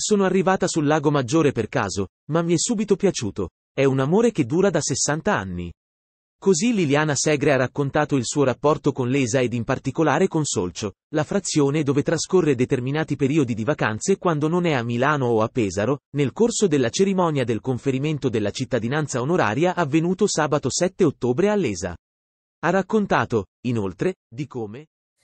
Sono arrivata sul lago maggiore per caso, ma mi è subito piaciuto. È un amore che dura da 60 anni. Così Liliana Segre ha raccontato il suo rapporto con l'ESA ed in particolare con Solcio, la frazione dove trascorre determinati periodi di vacanze quando non è a Milano o a Pesaro, nel corso della cerimonia del conferimento della cittadinanza onoraria avvenuto sabato 7 ottobre all'ESA. Ha raccontato, inoltre, di come,